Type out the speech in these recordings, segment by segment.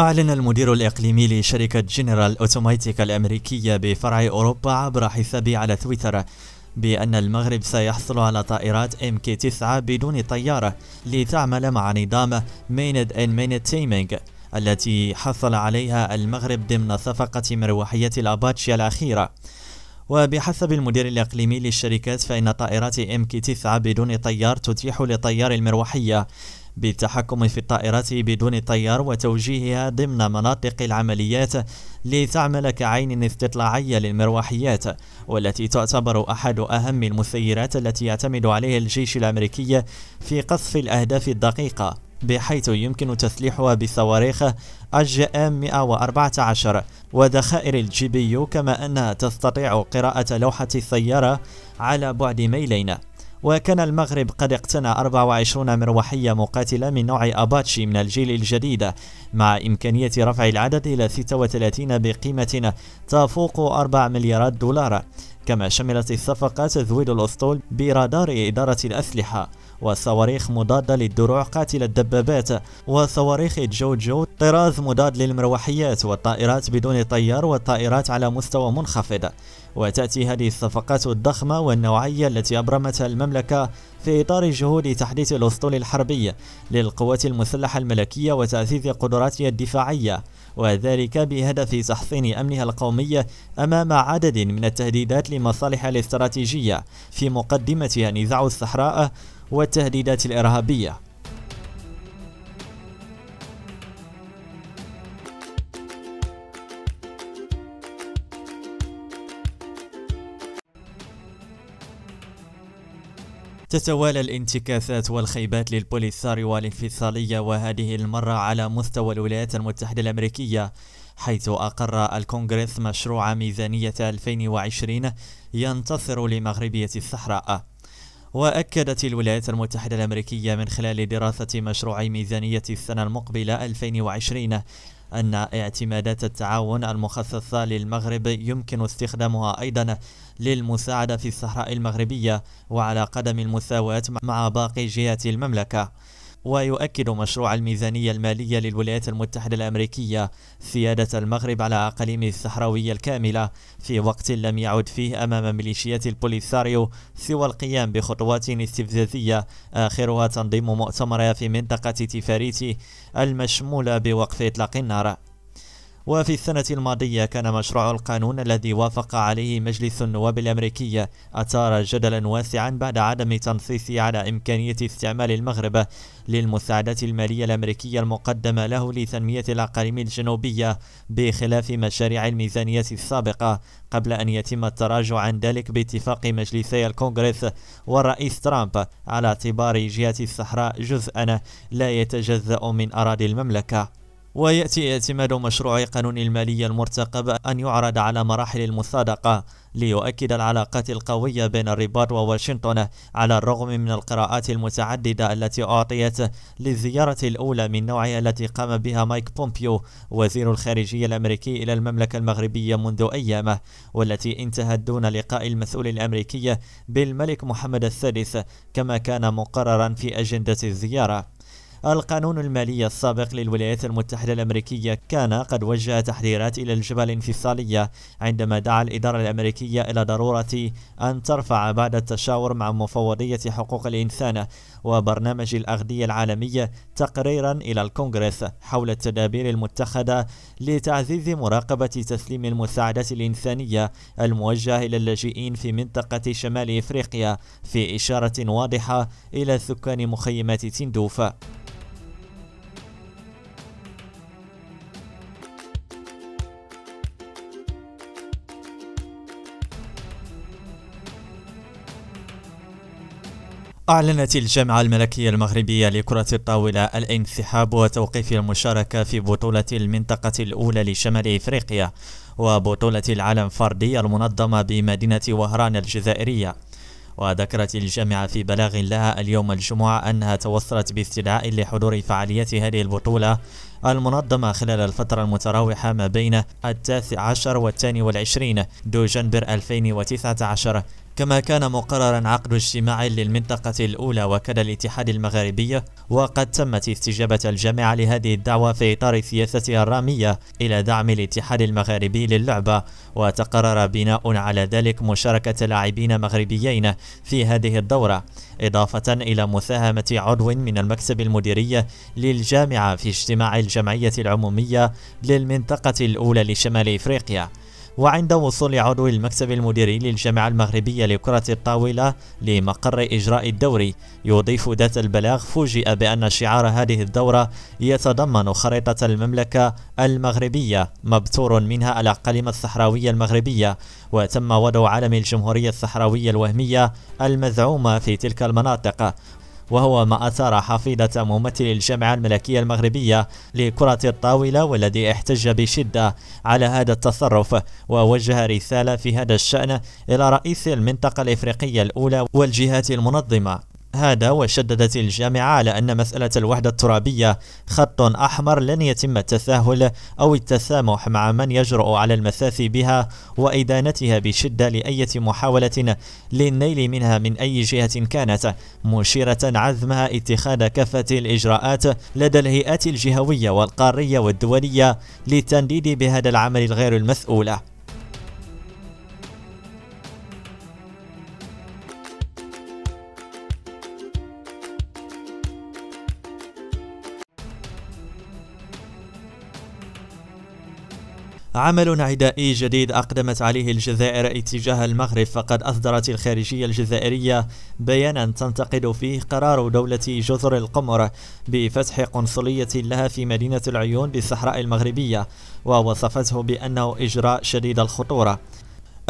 أعلن المدير الإقليمي لشركة جنرال أوتوميتيك الأمريكية بفرع أوروبا عبر حسابه على تويتر بأن المغرب سيحصل على طائرات MK9 بدون طيارة لتعمل مع نظام ميند إن ميند تيمينج التي حصل عليها المغرب ضمن صفقة مروحية الأباتشي الأخيرة وبحسب المدير الإقليمي للشركات فإن طائرات MK9 بدون طيار تتيح لطيار المروحية بالتحكم في الطائرات بدون طيار وتوجيهها ضمن مناطق العمليات لتعمل كعين استطلاعية للمروحيات والتي تعتبر أحد أهم المسيرات التي يعتمد عليها الجيش الأمريكي في قصف الأهداف الدقيقة بحيث يمكن تسليحها بصواريخ الجي ام 114 وذخائر الجي بي يو كما أنها تستطيع قراءة لوحة السيارة على بعد ميلين وكان المغرب قد اقتنى 24 مروحية مقاتلة من نوع أباتشي من الجيل الجديد مع إمكانية رفع العدد إلى 36 بقيمة تفوق 4 مليارات دولار كما شملت الصفقة تزويد الأسطول برادار إدارة الأسلحة وصواريخ مضادة للدروع قاتلة الدبابات وصواريخ جوجو طراز مضاد للمروحيات والطائرات بدون طيار والطائرات على مستوى منخفض وتأتي هذه الصفقات الضخمة والنوعية التي أبرمتها المملكة في إطار جهود تحديث الأسطول الحربي للقوات المسلحة الملكية وتعزيز قدراتها الدفاعية وذلك بهدف تحصين أمنها القومي أمام عدد من التهديدات لمصالحها الاستراتيجية في مقدمتها نزاع الصحراء والتهديدات الإرهابية تتوالى الانتكاسات والخيبات للبوليساريو والانفصالية وهذه المرة على مستوى الولايات المتحدة الأمريكية حيث أقر الكونغرس مشروع ميزانية 2020 ينتصر لمغربية الصحراء وأكدت الولايات المتحدة الأمريكية من خلال دراسة مشروع ميزانية السنة المقبلة 2020 أن اعتمادات التعاون المخصصة للمغرب يمكن استخدامها أيضا للمساعدة في الصحراء المغربية وعلى قدم المساواة مع باقي جهات المملكة ويؤكد مشروع الميزانية المالية للولايات المتحدة الأمريكية سيادة المغرب على أقاليم الصحراوية الكاملة في وقت لم يعد فيه أمام ميليشيات البوليساريو سوى القيام بخطوات استفزازية آخرها تنظيم مؤتمرها في منطقة تيفاريتي المشمولة بوقف إطلاق النار وفي السنة الماضية كان مشروع القانون الذي وافق عليه مجلس النواب الأمريكي أثار جدلا واسعا بعد عدم تنصيصه على إمكانية استعمال المغرب للمساعدات المالية الأمريكية المقدمة له لتنمية الأقاليم الجنوبية بخلاف مشاريع الميزانية السابقة قبل أن يتم التراجع عن ذلك باتفاق مجلسي الكونغرس والرئيس ترامب على اعتبار جهة الصحراء جزءا لا يتجزأ من أراضي المملكة ويأتي اعتماد مشروع قانون المالية المرتقب أن يعرض على مراحل المصادقة ليؤكد العلاقات القوية بين الرباط وواشنطن على الرغم من القراءات المتعددة التي أعطيت للزيارة الأولى من نوعها التي قام بها مايك بومبيو وزير الخارجية الأمريكي إلى المملكة المغربية منذ أيام والتي انتهت دون لقاء المسؤول الأمريكي بالملك محمد السادس كما كان مقررا في أجندة الزيارة القانون المالي السابق للولايات المتحدة الأمريكية كان قد وجه تحذيرات إلى الجبهة الانفصالية عندما دعا الإدارة الأمريكية إلى ضرورة أن ترفع بعد التشاور مع مفوضية حقوق الإنسان وبرنامج الأغذية العالمية تقريرا إلى الكونغرس حول التدابير المتخذة لتعزيز مراقبة تسليم المساعدات الإنسانية الموجهة إلى اللاجئين في منطقة شمال إفريقيا في إشارة واضحة إلى سكان مخيمات تندوف أعلنت الجامعة الملكية المغربية لكرة الطاولة الانسحاب وتوقيف المشاركة في بطولة المنطقة الأولى لشمال إفريقيا وبطولة العالم فردي المنظمة بمدينة وهران الجزائرية وذكرت الجامعة في بلاغ لها اليوم الجمعة أنها توصلت باستدعاء لحضور فعاليات هذه البطولة المنظمة خلال الفترة المتراوحة ما بين التاسع عشر والثاني والعشرين دو جنبر 2019 كما كان مقررا عقد اجتماع للمنطقة الأولى وكان الاتحاد المغاربي وقد تمت استجابة الجامعة لهذه الدعوة في إطار سياستها الرامية إلى دعم الاتحاد المغاربي للعبة وتقرر بناء على ذلك مشاركة لاعبين مغربيين في هذه الدورة إضافة إلى مساهمة عضو من المكتب المديري للجامعة في اجتماع الجمعية العمومية للمنطقة الأولى لشمال إفريقيا وعند وصول عضو المكتب المديري للجامعة المغربية لكرة الطاولة لمقر إجراء الدوري يضيف ذات البلاغ فوجئ بأن شعار هذه الدورة يتضمن خريطة المملكة المغربية مبثور منها على قلمة الصحراوية المغربية وتم وضع علم الجمهورية الصحراوية الوهمية المزعومة في تلك المناطق وهو ما أثار حفيظة ممثل الجامعة الملكية المغربية لكرة الطاولة والذي احتج بشدة على هذا التصرف ووجه رسالة في هذا الشأن إلى رئيس المنطقة الإفريقية الأولى والجهات المنظمة هذا وشددت الجامعة على أن مسألة الوحدة الترابية خط أحمر لن يتم التساهل أو التسامح مع من يجرؤ على المساس بها وإدانتها بشدة لأية محاولة للنيل منها من أي جهة كانت مشيرة عزمها اتخاذ كافة الإجراءات لدى الهيئات الجهوية والقارية والدولية للتنديد بهذا العمل الغير المسؤول عمل عدائي جديد أقدمت عليه الجزائر اتجاه المغرب فقد أصدرت الخارجية الجزائرية بيانا تنتقد فيه قرار دولة جزر القمر بفتح قنصلية لها في مدينة العيون بالصحراء المغربية ووصفته بأنه إجراء شديد الخطورة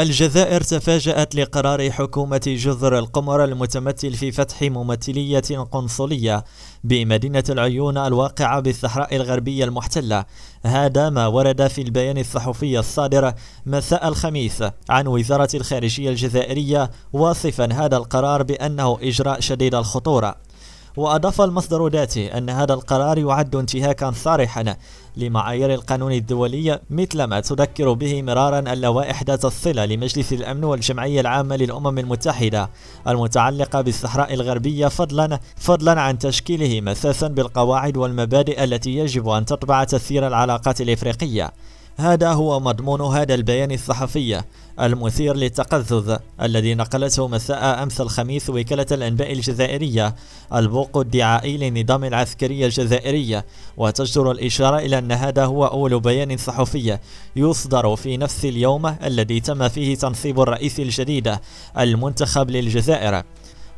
الجزائر تفاجأت لقرار حكومة جزر القمر المتمثل في فتح ممثلية قنصلية بمدينة العيون الواقعة بالصحراء الغربية المحتلة هذا ما ورد في البيان الصحفي الصادر مساء الخميس عن وزارة الخارجية الجزائرية واصفا هذا القرار بأنه إجراء شديد الخطورة وأضاف المصدر ذاته أن هذا القرار يعد انتهاكا صارحا لمعايير القانون الدولي مثل ما تذكر به مرارا اللوائح ذات الصلة لمجلس الأمن والجمعية العامة للأمم المتحدة المتعلقة بالصحراء الغربية فضلا فضلا عن تشكيله مساسا بالقواعد والمبادئ التي يجب أن تطبع تسيير العلاقات الإفريقية هذا هو مضمون هذا البيان الصحفي المثير للتقذذ الذي نقلته مساء أمس الخميس وكالة الأنباء الجزائرية البوق الدعائي للنظام العسكري الجزائري وتجدر الإشارة إلى أن هذا هو أول بيان صحفي يصدر في نفس اليوم الذي تم فيه تنصيب الرئيس الجديد المنتخب للجزائر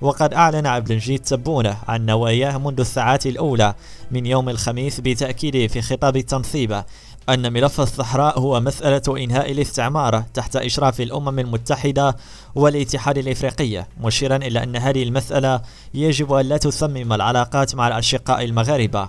وقد أعلن عبد المجيد تبون عن نواياه منذ الساعات الأولى من يوم الخميس بتأكيده في خطاب التنصيب أن ملف الصحراء هو مسألة إنهاء الاستعمار تحت إشراف الأمم المتحدة والاتحاد الإفريقي مشيرا إلى أن هذه المسألة يجب أن لا تسمم العلاقات مع الأشقاء المغاربة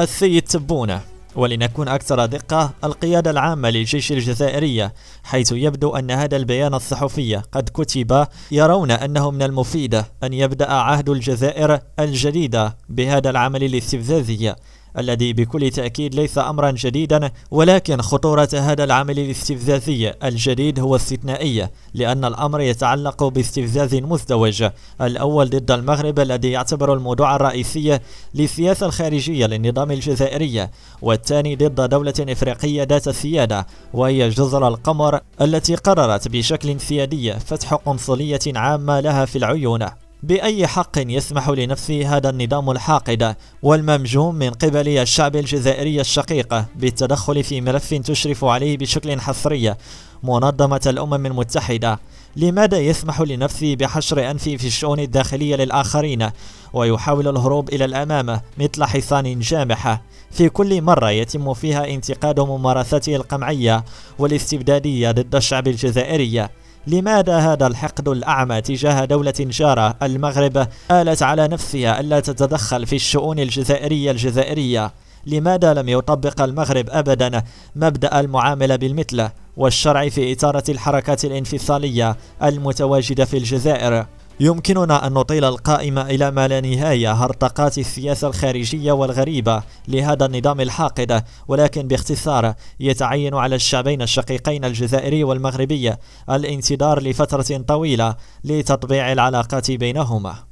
السيد تبونة ولنكون أكثر دقة القيادة العامة للجيش الجزائرية حيث يبدو أن هذا البيان الصحفي قد كتب يرون أنه من المفيد أن يبدأ عهد الجزائر الجديدة بهذا العمل الاستفزازي الذي بكل تأكيد ليس أمرا جديدا ولكن خطورة هذا العمل الاستفزازي الجديد هو استثنائية لأن الأمر يتعلق باستفزاز مزدوج الأول ضد المغرب الذي يعتبر الموضوع الرئيسي للسياسة الخارجية للنظام الجزائري والثاني ضد دولة إفريقية ذات سيادة وهي جزر القمر التي قررت بشكل سيادي فتح قنصلية عامة لها في العيون بأي حق يسمح لنفسه هذا النظام الحاقد والممجوم من قبل الشعب الجزائري الشقيق بالتدخل في ملف تشرف عليه بشكل حصري منظمة الأمم المتحدة لماذا يسمح لنفسه بحشر أنفي في الشؤون الداخلية للآخرين ويحاول الهروب إلى الأمام مثل حصان جامح في كل مرة يتم فيها انتقاد ممارساته القمعية والاستبدادية ضد الشعب الجزائري لماذا هذا الحقد الأعمى تجاه دولة جارة المغرب آلت على نفسها ألا تتدخل في الشؤون الجزائرية الجزائرية لماذا لم يطبق المغرب أبدا مبدأ المعاملة بالمثل والشرع في إثارة الحركات الانفصالية المتواجدة في الجزائر يمكننا أن نطيل القائمة إلى ما لا نهاية هرطقات السياسة الخارجية والغريبة لهذا النظام الحاقد ولكن باختصار يتعين على الشعبين الشقيقين الجزائري والمغربي الانتظار لفترة طويلة لتطبيع العلاقات بينهما